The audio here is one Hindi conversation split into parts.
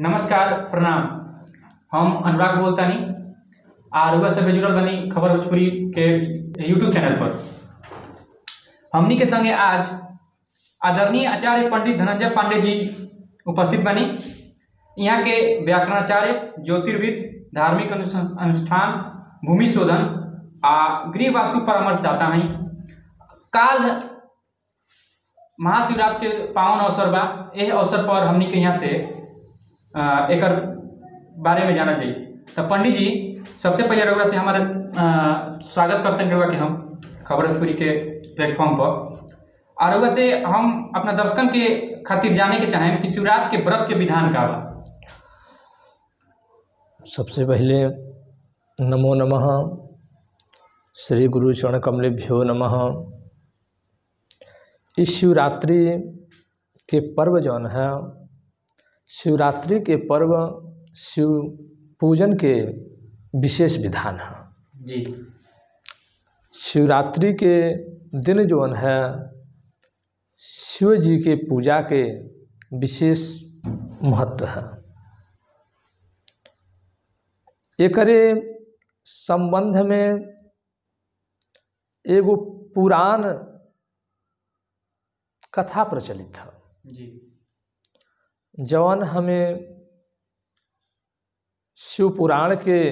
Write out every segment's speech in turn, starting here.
नमस्कार प्रणाम हम अनुराग बोलतानी आर से जुड़ल बनी खबर भोजपुरी के यूट्यूब चैनल पर हमनी के संगे आज आदरणीय आचार्य पंडित धनंजय पांडे जी उपस्थित बनी यहाँ के व्याकरणाचार्य ज्योतिर्विद धार्मिक अनुष्ठान भूमि शोधन आ गृह वास्तु परामर्शदाता हैं काल महाशिवरात्रि के पावन अवसर बा यह अवसर पर हमनी के यहाँ से एक बारे में जाना चाहिए तो पंडित जी सबसे पहले रोग से हमारे स्वागत करते हैं कि हम खबर थ्यूरी के प्लेटफॉर्म पर और से हम अपना दर्शकन के खातिर जाने के चाहें कि शिवरात के व्रत के विधान का बा सबसे पहले नमो नमः श्री गुरु चरण कमलेभ्यो नमः इस शिवरात्रि के पर्व जौन है शिवरात्रि के पर्व शिव पूजन के विशेष विधान हैं जी शिवरात्रि के दिन जो है शिव जी के पूजा के विशेष महत्व है एक संबंध में एगो पुरान कथा प्रचलित है जी जौन हमें शिव पुराण के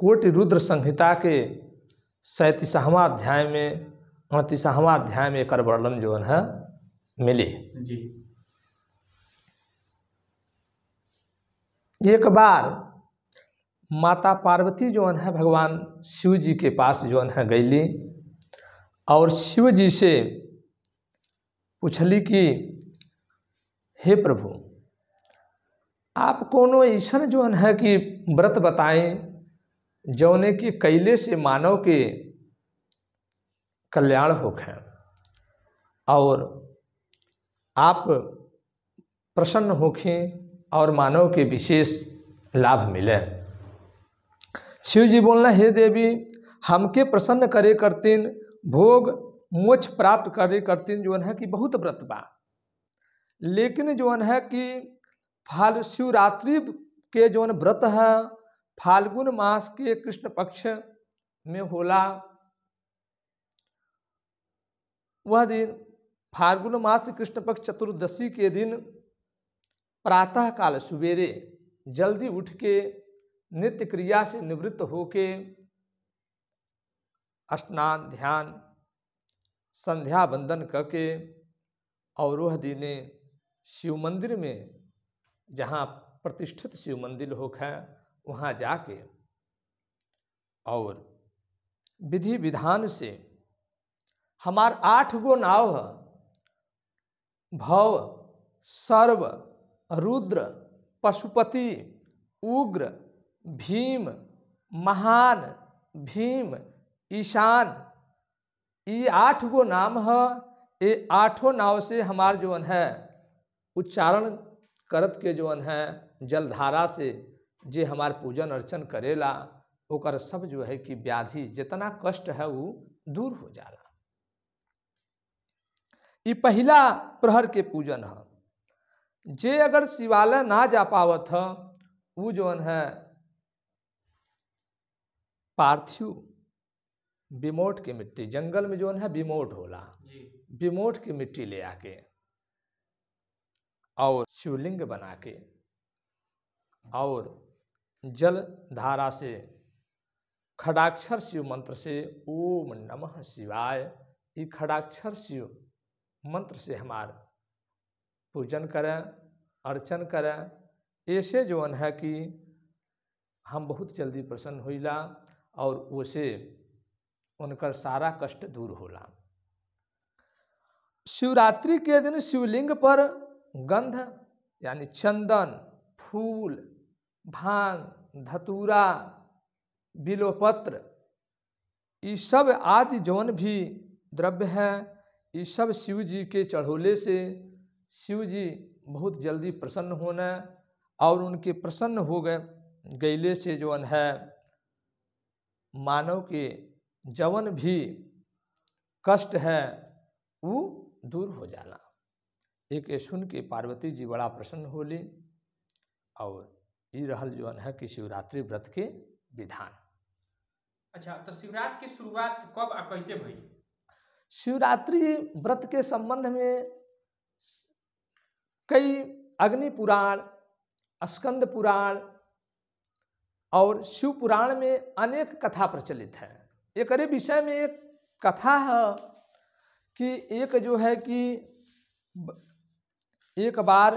कोटि रुद्र संहिता के सैंतीसवा अध्याय में अड़तीसवा अध्याय में एकर वर्णन जो है मिले जी एक बार माता पार्वती जो है भगवान शिव जी के पास जो है गैली और शिव जी से पूछली कि हे प्रभु आप कोनो ऐसा जौन है कि व्रत बताएं जौने कि कैले से मानव के कल्याण हो खें और आप प्रसन्न होखें और मानव के विशेष लाभ मिले शिव जी बोलना हे देवी हमके प्रसन्न करे करतीन भोग मोक्ष प्राप्त करे करतीन जो है कि बहुत व्रत बा लेकिन जो है कि फाल शिवरात्रि के जो व्रत है फाल्गुन मास के कृष्ण पक्ष में होला वह दिन फाल्गुन मास कृष्ण पक्ष चतुर्दशी के दिन प्रातः काल सवेरे जल्दी उठ के नित्य क्रिया से निवृत्त होके स्नान ध्यान संध्या बंदन करके और वह दिने शिव मंदिर में जहाँ प्रतिष्ठित शिव मंदिर हो हैं वहाँ जाके और विधि विधान से हमार आठ गो नाव भव सर्व रुद्र पशुपति उग्र भीम महान भीम ईशान ये आठ गो नाम है ये आठों नाव से हमार जोन है उच्चारण करत के जो है जलधारा से जे हमार पूजन अर्चन करेला ओकर सब जो है कि व्याधि जितना कष्ट है वो दूर हो जाला ये पहला प्रहर के पूजन है जे अगर शिवालय ना जा पावत है वो जौन है पार्थिव बिमोट की मिट्टी जंगल में जौन है बिमोट होला बिमोट की मिट्टी ले आके और शिवलिंग बना के और जल धारा से खड़ाक्षर शिव मंत्र से ओम नमः शिवाय ये खड़ाक्षर शिव मंत्र से हमार पूजन करें अर्चन करें ऐसे जौन है कि हम बहुत जल्दी प्रसन्न हो और उसे उनकर सारा कष्ट दूर होला शिवरात्रि के दिन शिवलिंग पर गंध यानी चंदन फूल भांग धतूरा बिलोपत्र ये सब आदि जौन भी द्रव्य है ये सब शिव जी के चढ़ोले से शिव जी बहुत जल्दी प्रसन्न होना और उनके प्रसन्न हो गए गैले से जौन है मानव के जवन भी कष्ट है वो दूर हो जाना एक सुन के पार्वती जी बड़ा प्रसन्न होली और ये रहल जो है कि शिवरात्रि व्रत के विधान अच्छा तो शिवरात्रि की शुरुआत कब आ कैसे भई शिवरात्रि व्रत के संबंध में कई अग्नि पुराण स्कंद पुराण और शिव पुराण में अनेक कथा प्रचलित है एक विषय में एक कथा है कि एक जो है कि एक बार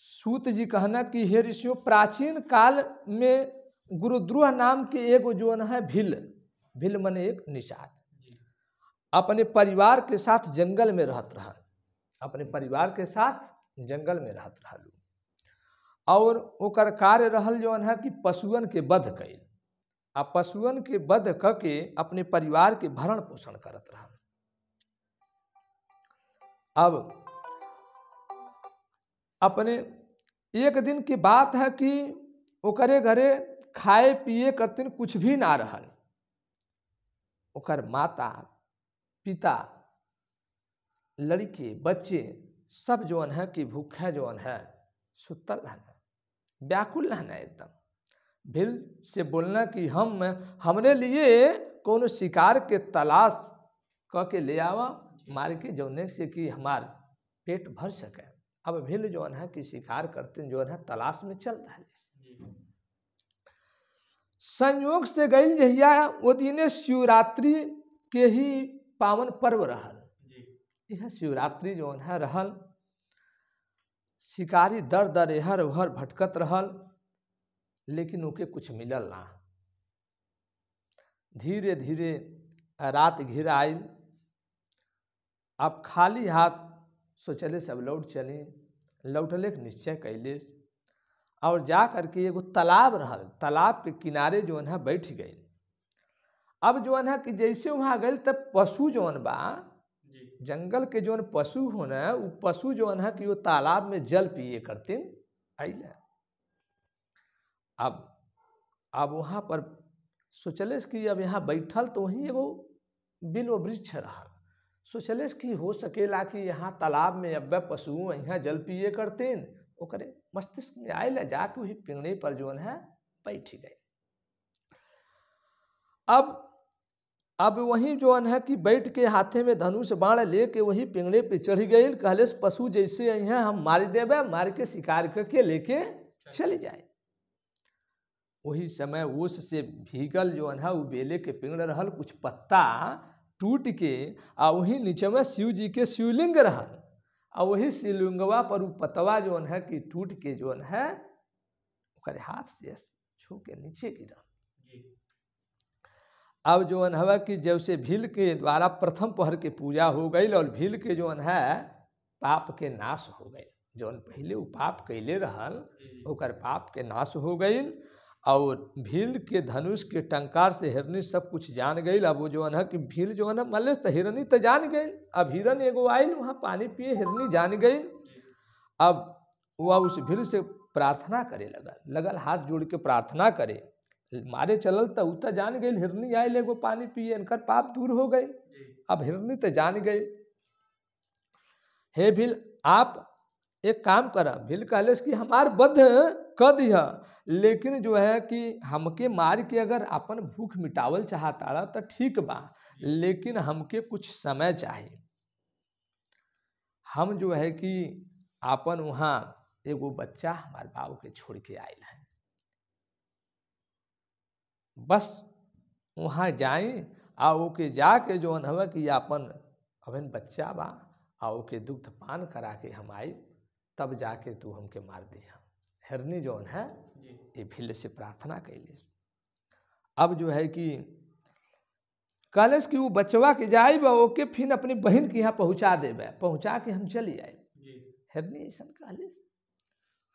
सूत जी कहना कि हे ऋषियों प्राचीन काल में गुरुद्रोह नाम के एक जोन है भिल भिल मने एक निषाद अपने परिवार के साथ जंगल में रहत रह अपने परिवार के साथ जंगल में रहत रह और ओकर कार्य रहल जो है कि पशुअन के वध कैल आ पशुअन के वध क के अपने परिवार के भरण पोषण करत रह अब अपने एक दिन की बात है कि ओकरे घरे खाए पिए करते कुछ भी ना रहल ओकर माता पिता लड़के बच्चे सब जौन है कि भूखे जोन है सुतल रहना व्याकुल रहना एकदम भिल से बोलना कि हम हमने लिए कोनो शिकार के तलाश क के ले आवा मार के जौने से कि हमार पेट भर सके अब भिल जो है कि शिकार करते जो है तलाश में चल रहा संयोग से गई जहिया वो दिने शिवरात्रि के ही पावन पर्व रहल यह शिवरात्रि जो है रहल शिकारी दर दर एहर उहर भटकत रहल लेकिन उके कुछ मिलल ना धीरे धीरे रात घिर आई अब खाली हाथ सोचले सब लौट चले लौटले निश्चय कैले और जा करके एगो तालाब रहा तालाब के किनारे जो है बैठ गए अब जो है कि जैसे वहाँ गए तब पशु जौन बा जंगल के जौन पशु हो न पशु जौन है कि वो तालाब में जल पिए करते अल अब अब वहाँ पर सोचले कि अब यहाँ बैठल तो वहीं एगो बिल्व वृक्ष रहा सोचलेस कि हो सकेला कि यहाँ तालाब में अब्बे पशु यहाँ जल पिए करते मस्तिष्क में आए ला जाके वही पिंगड़े पर जोन है बैठ गए अब अब वही जो है कि बैठ के हाथे में धनुष बाण लेके वही पिंगड़े पे चढ़ गई कहले पशु जैसे यहाँ हम मार देवे मार के शिकार करके लेके चले जाए वही समय उस से भीगल जो है वो बेले के पिंगड़ रहल कुछ पत्ता टूट के आ वही में शिव जी के शिवलिंग रहल आ वही शिवलिंगवा पर उ पतवा जोन है कि टूट के जोन है उकरे हाथ से छू के नीचे गिरल अब जौन हवा कि जब से भील के द्वारा प्रथम पहर के पूजा हो गई और भील के जोन है पाप के नाश हो गई जौन पहले वो पाप कैले रहल ओकर पाप के नाश हो गई और भील के धनुष के टंकार से हिरनी सब कुछ जान गई अब वो जो है कि भील जो है ना मल्ले तो हिरनी तो जान गई अब हिरन एगो आयल वहाँ पानी पिए हिरनी जान गई अब वह उस भील से प्रार्थना करे लगा लगल हाथ जोड़ के प्रार्थना करे मारे चलल तो उतना जान गई हिरनी आयल एगो पानी पिए इनकर पाप दूर हो गए अब हिरनी तो जान गई हे भील आप एक काम करा भील कहले कि हमार बध कर दी लेकिन जो है कि हमके मार के अगर अपन भूख मिटावल चाहता तो ठीक बा लेकिन हमके कुछ समय चाहिए हम जो है कि अपन वहाँ एगो बच्चा हमारे बाबू के छोड़ के आए हैं बस वहाँ जाए आ ओके जाके जो हवा कि अपन अभिन बच्चा बा आ ओके दुग्ध पान करा के हम आई तब जाके तू हमके मार दीजा हिरनी जौन है ये फिर से प्रार्थना कैली अब जो है कि कहलस कि वो बचवा के जाए बा ओके फिर अपनी बहन के यहाँ पहुँचा देवे पहुँचा के हम चली आए हिरनी ऐसा कहलिस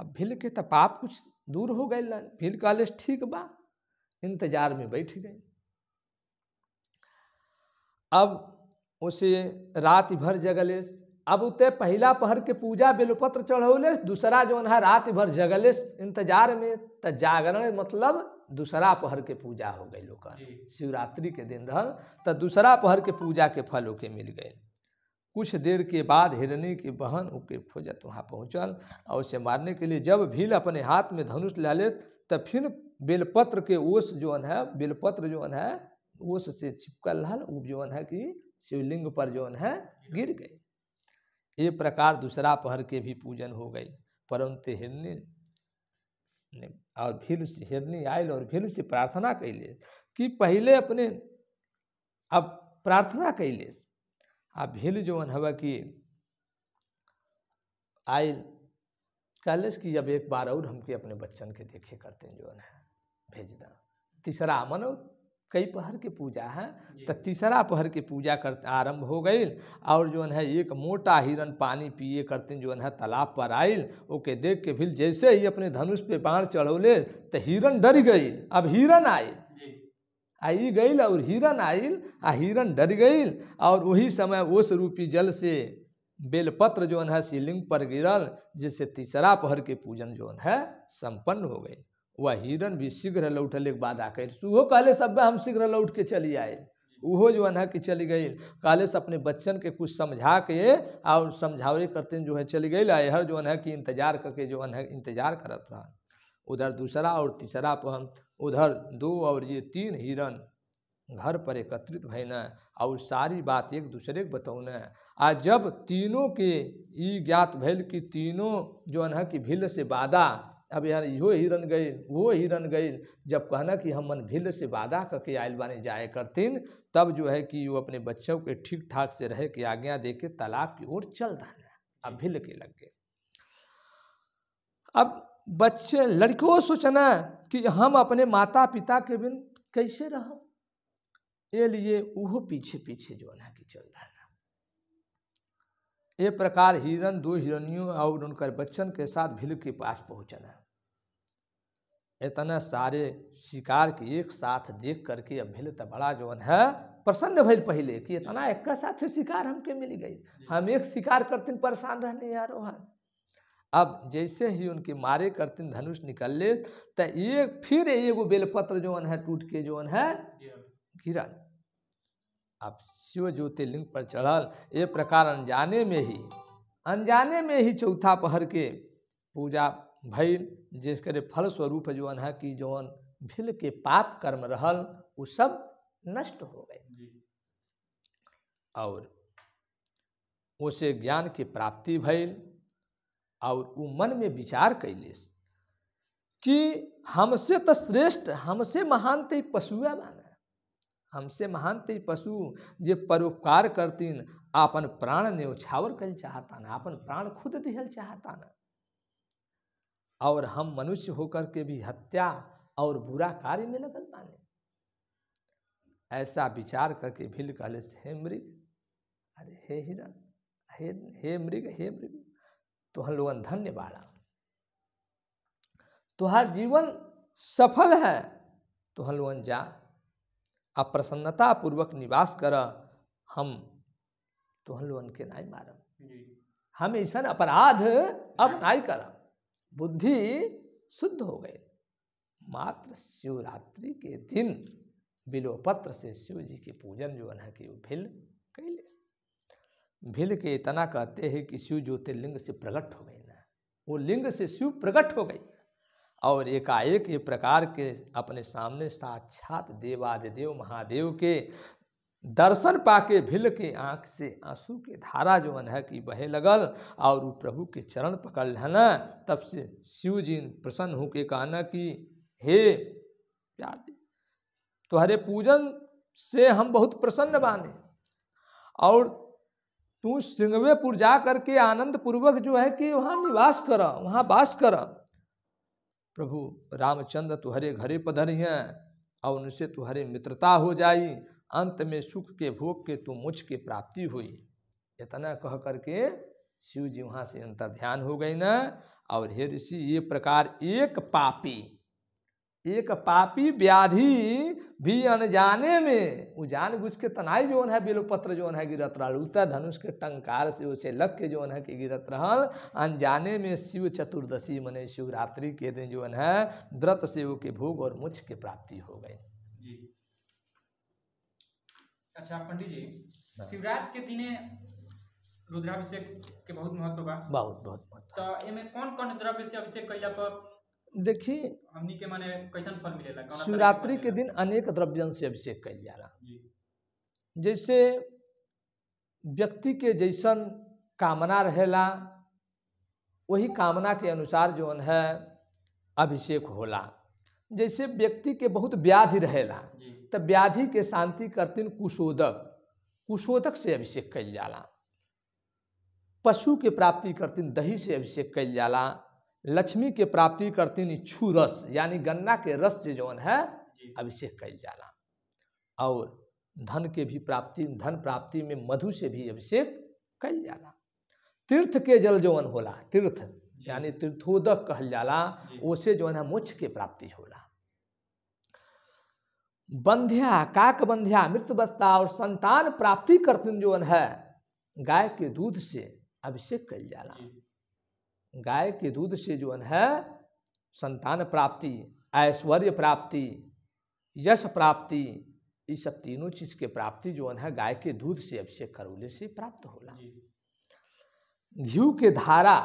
अब भील के तो पाप कुछ दूर हो गए भील कहलिस ठीक बा इंतजार में बैठ गई अब उसे रात भर जगलेस अब उते पहला पहर के पूजा बेलपत्र चढ़ौले दूसरा जौन है रात भर जगले इंतजार में त जागरण मतलब दूसरा पहर के पूजा हो गई लोग शिवरात्रि के दिन रहन तो दूसरा पहर के पूजा के फल ओके मिल गए कुछ देर के बाद हिरणी की बहन उके फौजत वहाँ पहुँचल और उसे मारने के लिए जब भील अपने हाथ में धनुष ला ले तब फिर बेलपत्र के ओस जो है बेलपत्र जो है ओस से चिपकल रहा वो जो है कि शिवलिंग पर जो है गिर गई ये प्रकार दूसरा पहर के भी पूजन हो गई परंतु हिरनी ने और भील हिरनी आयल और भील से प्रार्थना कैले कि पहले अपने अब प्रार्थना कैले आ भील जो हवा कि आयल कहलेस कि जब एक बार और हमके अपने बच्चन के देखे करते जो है भेज तीसरा मन कई पहर के पूजा है तो तीसरा पहर के पूजा करते आरंभ हो गई और जो है एक मोटा हिरण पानी पिए करते जो है तालाब पर आयल ओके देख के फिर जैसे ही अपने धनुष पे बाढ़ चढ़ौले तो हिरण डर गई अब हिरण आयल आई गई और हिरण आयल आ हिरण डर गई और वही समय उस रूपी जल से बेलपत्र जो है शिवलिंग पर गिरल जिससे तीसरा पहर के पूजन जो है संपन्न हो गई वह हिरण भी शीघ्र लौटल एक बाधा कर उहो कहले सब हम शीघ्र लौट के चली आए उहो जो है कि चली गई कहले से अपने बच्चन के कुछ समझा के और समझावे करते जो है चली गई हर जो है कि इंतजार करके जो है इंतजार करत रहा उधर दूसरा और तीसरा पर उधर दो और ये तीन हिरण घर पर एकत्रित भैना और सारी बात एक दूसरे के बतौना आ जब तीनों के ई ज्ञात भेल कि तीनों जो है कि भिल से बाधा अब यहाँ इो हिरन गई वो हिरन गई जब कहना कि हम मन भिल से वादा करके आयल बानी जाए करतीन तब जो है कि वो अपने बच्चों के ठीक ठाक से रह के आज्ञा दे के तालाब की ओर चल है अब भिल के लग गए अब बच्चे लड़कियों सोचना कि हम अपने माता पिता के बिन कैसे रहो ये लिए वो पीछे पीछे जो है कि चल रहा ये प्रकार हिरन दो हिरणियों और उनकर बच्चन के साथ भीलू के पास है इतना सारे शिकार के एक साथ देख करके अब भील तो बड़ा जो है प्रसन्न भेल पहले कि इतना एक साथ शिकार हमके मिल गई हम एक शिकार करते परेशान रहने यार वहाँ अब जैसे ही उनके मारे करते धनुष निकल ले तो एक फिर एगो बेलपत्र जो है टूट के जो है किरण आप शिव ज्योतिर्लिंग पर चढ़ल ये प्रकार अनजाने में ही अनजाने में ही चौथा पहर के पूजा भइल जिसके फलस्वरूप जो है कि जौन भिल के पाप कर्म रहल वो सब नष्ट हो गए और उसे ज्ञान के प्राप्ति भइल और वो मन में विचार कैले कि हमसे तो श्रेष्ठ हमसे महान ते पशुआ हमसे महान ते पशु जे परोपकार करतीन आपन प्राण उछावर कर चाहता ना अपन प्राण खुद दिहल चाहता ना और हम मनुष्य होकर के भी हत्या और बुरा कार्य में लगल बाने ऐसा विचार करके भील कहले हे मृग अरे हे हिरण हे हे मृग हे मृग तो हम लोग धन्य बाड़ा तुम्हार जीवन सफल है तो हम लोग जा आप प्रसन्नता पूर्वक निवास कर हम तोहन लोगन के नाई मारब हम ऐसा अपराध अब नाई करब बुद्धि शुद्ध हो गए मात्र शिवरात्रि के दिन बिलोपत्र से शिव जी के पूजन जो है कि भिल कैले भिल के इतना कहते हैं कि शिव ज्योतिर्लिंग से प्रकट हो गई ना वो लिंग से शिव प्रकट हो गई और एकाएक ये प्रकार के अपने सामने साक्षात देवादिदेव महादेव के दर्शन पाके भिल के आँख से आंसू के धारा जो मन है कि बहे लगल और वो प्रभु के चरण पकड़ लेना तब से शिव जी प्रसन्न होके कहना कि हे प्यार तुहरे पूजन से हम बहुत प्रसन्न बाने और तू सिंगवेपुर जा करके आनंद पूर्वक जो है कि वहाँ निवास कर वहाँ वास कर प्रभु रामचंद्र तुहरे घरे पधर हैं और उनसे तुहरे मित्रता हो जाई अंत में सुख के भोग के तुम मुझ के प्राप्ति हुई इतना कह करके शिव जी वहाँ से अंतर ध्यान हो गई ना और हे ऋषि ये प्रकार एक पापी एक पापी व्याधि भी अनजाने में वो जान बुझ के तनाई जोन है बिलोपत्र जोन है गिरत रहा उतर धनुष के टंकार से उसे लग के जोन है कि गिरत रहा अनजाने में शिव चतुर्दशी मने शिवरात्रि के दिन जोन है व्रत शिव के भोग और मुच्छ के प्राप्ति हो गई अच्छा पंडित जी शिवरात्रि के दिन रुद्राभिषेक के बहुत महत्व बा बहुत बहुत तो इमे कौन कौन रुद्राभिषेक अभिषेक कैला पर देखिए हमनी के माने कैसन फल शिवरात्रि के दिन अनेक द्रव्यन से अभिषेक कल जा रहा जैसे व्यक्ति के जैसन कामना रहेला वही कामना के अनुसार जो है अभिषेक होला जैसे व्यक्ति के बहुत व्याधि रहेला तो व्याधि के शांति करते कुशोदक कुशोदक से अभिषेक कल जाला पशु के प्राप्ति करते दही से अभिषेक कल जाला लक्ष्मी के प्राप्ति करते इच्छु रस यानी गन्ना के रस से जौन है अभिषेक कैल जाला और धन के भी प्राप्ति धन प्राप्ति में मधु से भी अभिषेक कल जाला तीर्थ के जल जौन होला तीर्थ यानी तीर्थोदक कहल जाला उसे जौन है मोक्ष के प्राप्ति होला बंध्या काक बंध्या मृत बत्ता और संतान प्राप्ति करते जौन है गाय के दूध से अभिषेक कैल जाला गाय के दूध से जो है संतान प्राप्ति ऐश्वर्य प्राप्ति यश प्राप्ति ये सब तीनों चीज के प्राप्ति जो है गाय के दूध से अभिषेक करौले से प्राप्त होला घी के धारा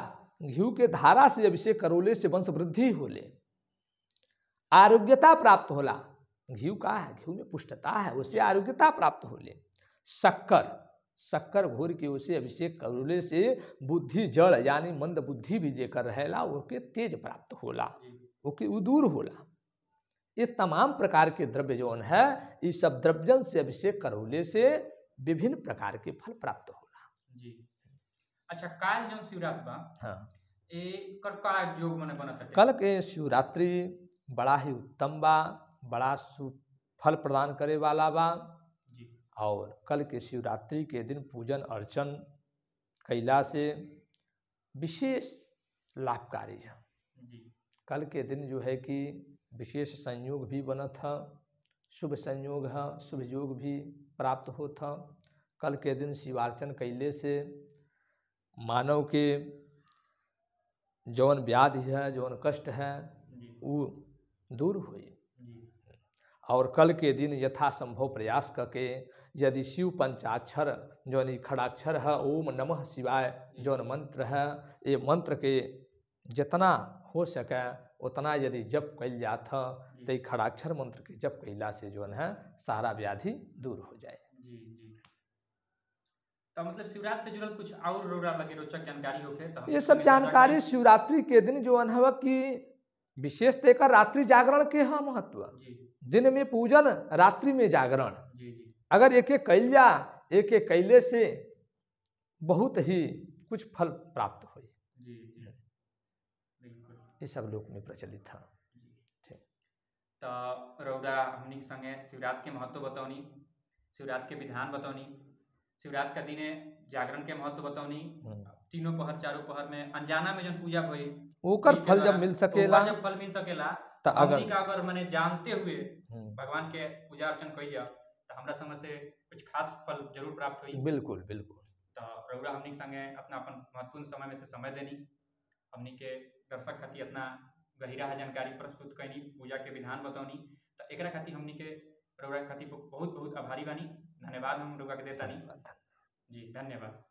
घी के धारा से अभिषेक करौले से वंश वृद्धि होले आरोग्यता प्राप्त होला घी का है घी में पुष्टता है उसे आरोग्यता प्राप्त होले शक्कर शक्कर घोर के उसे अभिषेक करुले से बुद्धि जड़ यानी मंद बुद्धि भी जेकर रहेला ओके तेज प्राप्त होला ओके वो दूर होला ये तमाम प्रकार के द्रव्य जौन है ये सब द्रव्यन से अभिषेक करौले से विभिन्न प्रकार के फल प्राप्त होला अच्छा काल जो शिवरात्रि हाँ कल के शिवरात्रि बड़ा ही उत्तम बा बड़ा फल प्रदान करे वाला बा और कल के शिवरात्रि के दिन पूजन अर्चन कैला से विशेष लाभकारी है कल के दिन जो है कि विशेष संयोग भी बना था शुभ संयोग है शुभ योग भी प्राप्त हो था कल के दिन शिवार्चन कैले से मानव के जौन व्याधि है जौन कष्ट है वो दूर हुई और कल के दिन यथासंभव प्रयास करके यदि शिव पंचाक्षर जौन खड़ाक्षर है ओम नमः शिवाय जौन मंत्र है ये मंत्र के जितना हो सके उतना यदि जप कल जात तो खड़ाक्षर मंत्र के जप कैला से जौन है सारा व्याधि दूर हो जाए जी तो मतलब शिवरात्रि से जुड़ल कुछ और लगे रोचक जानकारी होके तो ये सब जानकारी शिवरात्रि के दिन जो अनुभव की विशेष देकर तो रात्रि जागरण के है महत्व दिन में पूजन रात्रि में जागरण अगर एक एक कैलिया एक एक कैले से बहुत ही कुछ फल प्राप्त हो ये सब लोग में प्रचलित था तो रौदा हमनी संगे शिवरात के महत्व बतौनी शिवरात के विधान बतौनी शिवरात का दिने जागरण के महत्व बतौनी हम्म। तीनों पहर चारों पहर में अनजाना में जो पूजा हुई ओकर फल जब मिल सकेला जब फल मिल सकेला तो अगर अगर मैंने जानते हुए हम्म। भगवान के पूजा अर्चन कइया तो हमरा समझ से कुछ खास फल जरूर प्राप्त हुई बिल्कुल बिल्कुल तो रउरा हमनी संगे अपना अपन महत्वपूर्ण समय में से समय देनी हमनी के दर्शक खातिर अपना गहिरा जानकारी प्रस्तुत कैनी पूजा के विधान बतौनी तो एक खातिर हमनी के रउरा खातिर बहुत बहुत आभारी बनी धन्यवाद हम रउरा के नहीं जी धन्यवाद